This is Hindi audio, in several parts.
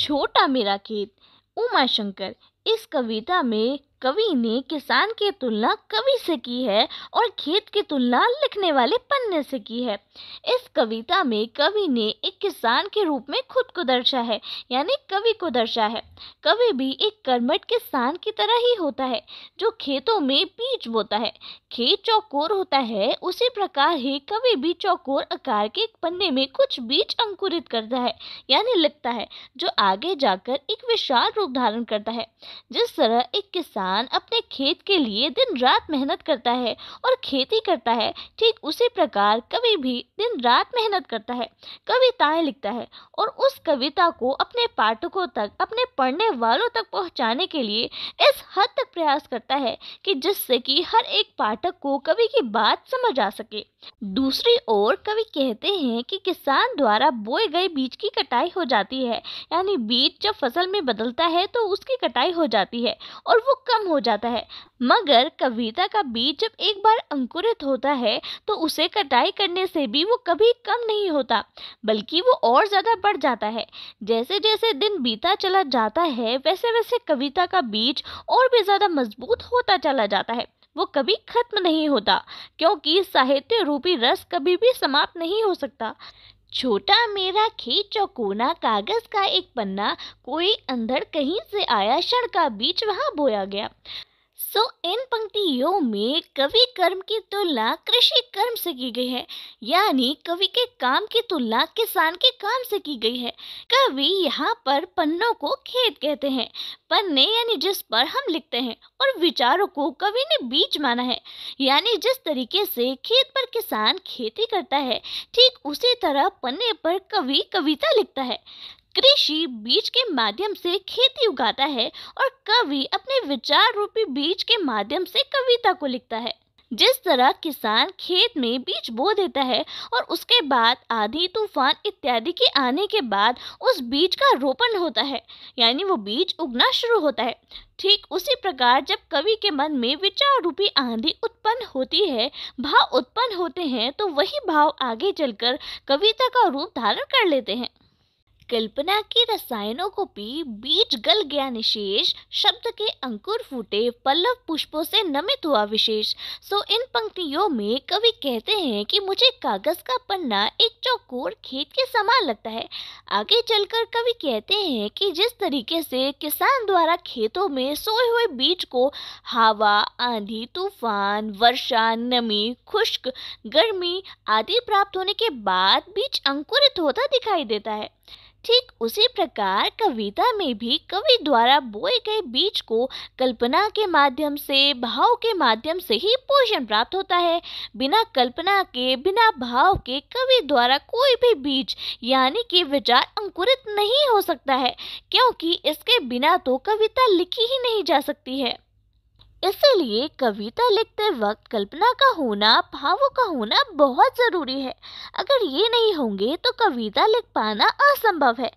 छोटा मेरा खेत उमा शंकर इस कविता में कवि ने किसान की तुलना कवि से की है और खेत की तुलना लिखने वाले पन्ने से की है इस कविता में कवि ने एक किसान के रूप में खुद को दर्शा है यानी कवि को दर्शा है कवि भी एक कर्मठ किसान की तरह ही होता है जो खेतों में बीज बोता है खेत चौकोर होता है उसी प्रकार ही कवि भी चौकोर आकार के पन्ने में कुछ बीज अंकुरित करता है यानी लिखता है जो आगे जाकर एक विशाल रूप धारण करता है जिस तरह एक किसान अपने खेत के लिए दिन रात मेहनत करता है और खेती करता है ठीक उसी प्रकार कवि भी दिन रात मेहनत करता है कविताएं लिखता है और उस कविता को अपने पाठकों तक अपने पढ़ने वालों तक पहुंचाने के लिए इस हद तक प्रयास करता है कि जिससे कि हर एक पाठक को कवि की बात समझ आ सके दूसरी ओर कवि कहते हैं कि किसान द्वारा बोए गए बीज की कटाई हो जाती है यानी बीज जब फसल में बदलता है तो उसकी कटाई हो जाती है और वो कम हो जाता है मगर कविता का बीज जब एक बार अंकुरित होता है तो उसे कटाई करने से भी वो कभी कम नहीं होता बल्कि वो और ज़्यादा बढ़ जाता है जैसे जैसे दिन बीता चला जाता है वैसे वैसे कविता का बीज और भी ज़्यादा मजबूत होता चला जाता है वो कभी खत्म नहीं होता क्योंकि साहित्य रूपी रस कभी भी समाप्त नहीं हो सकता छोटा मेरा खेत चौकोना कागज का एक पन्ना कोई अंदर कहीं से आया क्षण का बीच वहां बोया गया सो इन पंक्तियों में कवि कर्म की तुलना कृषि कर्म से की गई है यानी कवि के काम की तुलना किसान के काम से की गई है कवि यहाँ पर पन्नों को खेत कहते हैं पन्ने यानी जिस पर हम लिखते हैं और विचारों को कवि ने बीज माना है यानी जिस तरीके से खेत पर किसान खेती करता है ठीक उसी तरह पन्ने पर कवि कविता लिखता है कृषि बीज के माध्यम से खेती उगाता है और कवि अपने विचार रूपी बीज के माध्यम से कविता को लिखता है जिस तरह किसान खेत में बीज बो देता है और उसके बाद आधी तूफान इत्यादि के आने के बाद उस बीज का रोपण होता है यानी वो बीज उगना शुरू होता है ठीक उसी प्रकार जब कवि के मन में विचार रूपी आंधी उत्पन्न होती है भाव उत्पन्न होते हैं तो वही भाव आगे चलकर कविता का रूप धारण कर लेते हैं कल्पना के रसायनों को पी बीज गल गया निशेष शब्द के अंकुर फूटे पल्लव पुष्पों से नमित हुआ विशेष सो इन पंक्तियों में कवि कहते हैं कि मुझे कागज का पन्ना एक चौकोर खेत के समान लगता है आगे चलकर कवि कहते हैं कि जिस तरीके से किसान द्वारा खेतों में सोए हुए बीज को हवा आंधी तूफान वर्षा नमी खुश्क गर्मी आदि प्राप्त होने के बाद बीज अंकुरित होता दिखाई देता है ठीक उसी प्रकार कविता में भी कवि द्वारा बोए गए बीज को कल्पना के माध्यम से भाव के माध्यम से ही पोषण प्राप्त होता है बिना कल्पना के बिना भाव के कवि द्वारा कोई भी बीज यानी कि विचार अंकुरित नहीं हो सकता है क्योंकि इसके बिना तो कविता लिखी ही नहीं जा सकती है इसलिए कविता लिखते वक्त कल्पना का होना भावों का होना बहुत ज़रूरी है अगर ये नहीं होंगे तो कविता लिख पाना असंभव है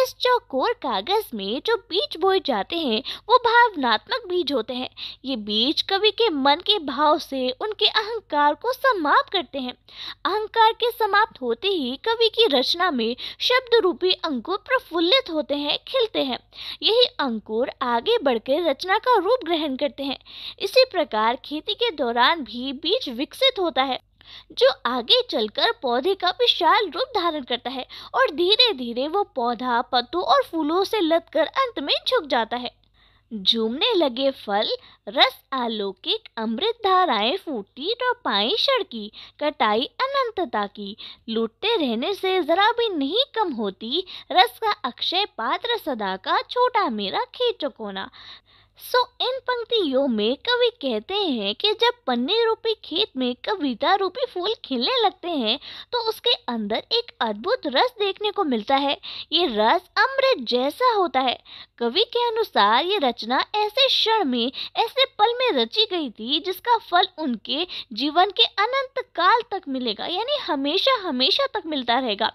इस चौकोर कागज में जो बीज बोए जाते हैं वो भावनात्मक बीज होते हैं ये बीज कवि के मन के भाव से उनके अहंकार को समाप्त करते हैं अहंकार के समाप्त होते ही कवि की रचना में शब्द रूपी अंकुर प्रफुल्लित होते हैं खिलते हैं यही अंकुर आगे बढ़कर रचना का रूप ग्रहण करते हैं इसी प्रकार खेती के दौरान भी बीज विकसित होता है जो आगे चलकर पौधे का विशाल रूप धारण करता है और धीरे धीरे वो पौधा पत्तों और फूलों से लदकर अंत में झुक जाता है झूमने लगे फल रस आलोकिक अमृत धाराएं फूटी टौपाई सड़की कटाई अनंतता की लूटते रहने से जरा भी नहीं कम होती रस का अक्षय पात्र सदा का छोटा मेरा खेचकोना कोना सो so, इन पंक्तियों में कवि कहते हैं कि जब पन्ने रूपी खेत में कविता रूपी फूल खिलने लगते हैं तो उसके अंदर एक अद्भुत रस देखने को मिलता है ये रस अमृत जैसा होता है कवि के अनुसार ये रचना ऐसे क्षण में ऐसे पल में रची गई थी जिसका फल उनके जीवन के अनंत काल तक मिलेगा यानी हमेशा हमेशा तक मिलता रहेगा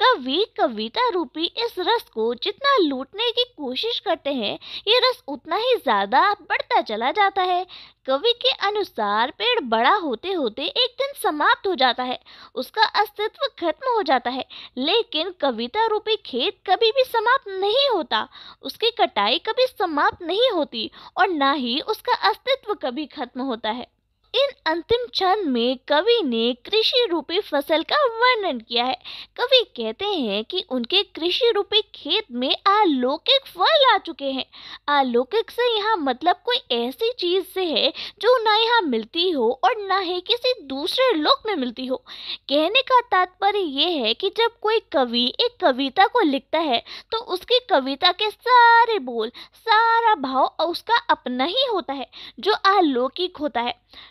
कवि कविता रूपी इस रस को जितना लूटने की कोशिश करते हैं ये रस उतना ही ज़्यादा बढ़ता चला जाता है कवि के अनुसार पेड़ बड़ा होते होते एक दिन समाप्त हो जाता है उसका अस्तित्व खत्म हो जाता है लेकिन कविता रूपी खेत कभी भी समाप्त नहीं होता उसकी कटाई कभी समाप्त नहीं होती और ना ही उसका अस्तित्व कभी खत्म होता है इन अंतिम छंद में कवि ने कृषि रूपी फसल का वर्णन किया है कवि कहते हैं कि उनके कृषि रूपी खेत में अलौकिक फल आ चुके हैं अलौकिक से यहाँ मतलब कोई ऐसी चीज से है जो ना यहाँ मिलती हो और ना ही किसी दूसरे लोक में मिलती हो कहने का तात्पर्य यह है कि जब कोई कवि एक कविता को लिखता है तो उसकी कविता के सारे बोल सारा भाव उसका अपना ही होता है जो अलौकिक होता है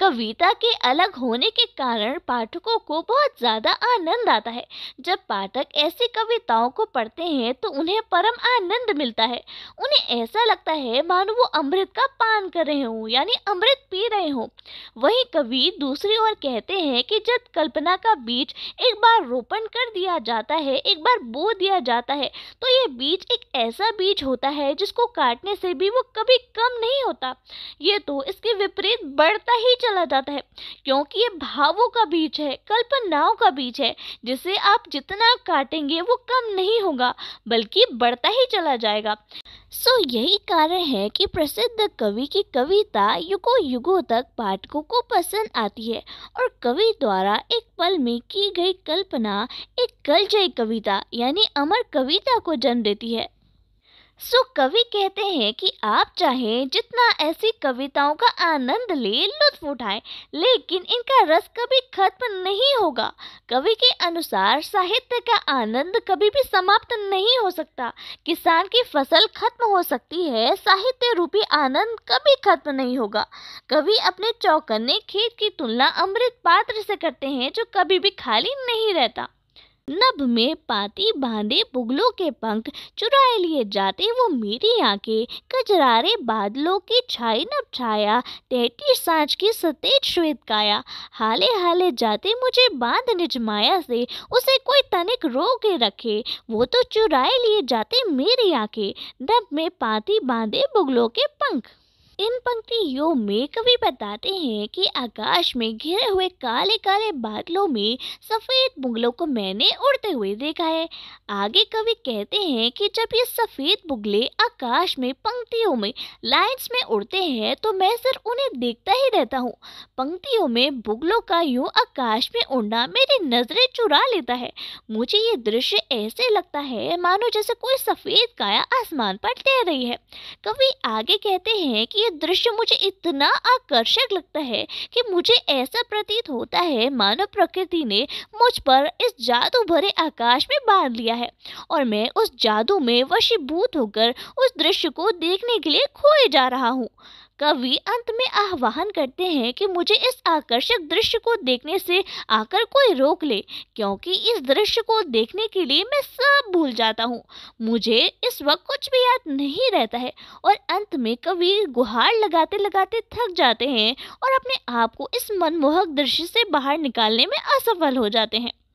कविता के अलग होने के कारण पाठकों को बहुत ज़्यादा आनंद आता है जब पाठक ऐसी कविताओं को पढ़ते हैं तो उन्हें परम आनंद मिलता है उन्हें ऐसा लगता है मानो वो अमृत का पान कर रहे हों यानी अमृत पी रहे हों वही कवि दूसरी ओर कहते हैं कि जब कल्पना का बीज एक बार रोपण कर दिया जाता है एक बार बो दिया जाता है तो ये बीज एक ऐसा बीज होता है जिसको काटने से भी वो कभी कम नहीं होता ये तो इसके विपरीत बढ़ता ही चला जाता है क्योंकि ये भावों का बीज है कल्पनाओं का बीज है जिसे आप जितना काटेंगे वो कम नहीं होगा बल्कि बढ़ता ही चला जाएगा सो so, यही कारण है कि प्रसिद्ध कवि की कविता युगो युगों तक पाठकों को पसंद आती है और कवि द्वारा एक पल में की गई कल्पना एक कलजयी कविता यानी अमर कविता को जन्म देती है सो कवि कहते हैं कि आप चाहे जितना ऐसी कविताओं का आनंद ले लुत्फ उठाएं लेकिन इनका रस कभी खत्म नहीं होगा कवि के अनुसार साहित्य का आनंद कभी भी समाप्त नहीं हो सकता किसान की फसल खत्म हो सकती है साहित्य रूपी आनंद कभी खत्म नहीं होगा कवि अपने चौकन्ने खेत की तुलना अमृत पात्र से करते हैं जो कभी भी खाली नहीं रहता नभ में पाती बांधे पुगलों के पंख चुराए लिए जाते वो मेरी आंखें कजरारे बादलों की छाई नभ छाया तहती सांच की सतेज श्वेत काया हाले हाले जाते मुझे बांध निज माया से उसे कोई तनिक रो के रखे वो तो चुराए लिए जाते मेरी आंखें नभ में पाती बांधे बुगलों के पंख इन पंक्तियों में कवि बताते हैं कि आकाश में घिरे हुए काले काले बादलों में सफेद बुगलों को मैंने उड़ते हुए देखा है आगे कवि कहते हैं कि जब ये सफेद बुगले आकाश में पंक्तियों में लाइन्स में उड़ते हैं तो मैं सिर्फ उन्हें देखता ही रहता हूँ पंक्तियों में बुगलों का यूं आकाश में उड़ना मेरी नजरें चुरा लेता है मुझे ये दृश्य ऐसे लगता है मानो जैसे कोई सफेद काया आसमान पर तैर रही है कवि आगे कहते हैं कि ये दृश्य मुझे इतना आकर्षक लगता है कि मुझे ऐसा प्रतीत होता है मानव प्रकृति ने मुझ पर इस जादू भरे आकाश में बांध लिया है और मैं उस जादू में वशीभूत होकर उस दृश्य को देखने के लिए खोए जा रहा हूँ कवि अंत में आह्वान करते हैं कि मुझे इस आकर्षक दृश्य को देखने से आकर कोई रोक ले क्योंकि इस दृश्य को देखने के लिए मैं सब भूल जाता हूँ मुझे इस वक्त कुछ भी याद नहीं रहता है और अंत में कवि गुहार लगाते लगाते थक जाते हैं और अपने आप को इस मनमोहक दृश्य से बाहर निकालने में असफल हो जाते हैं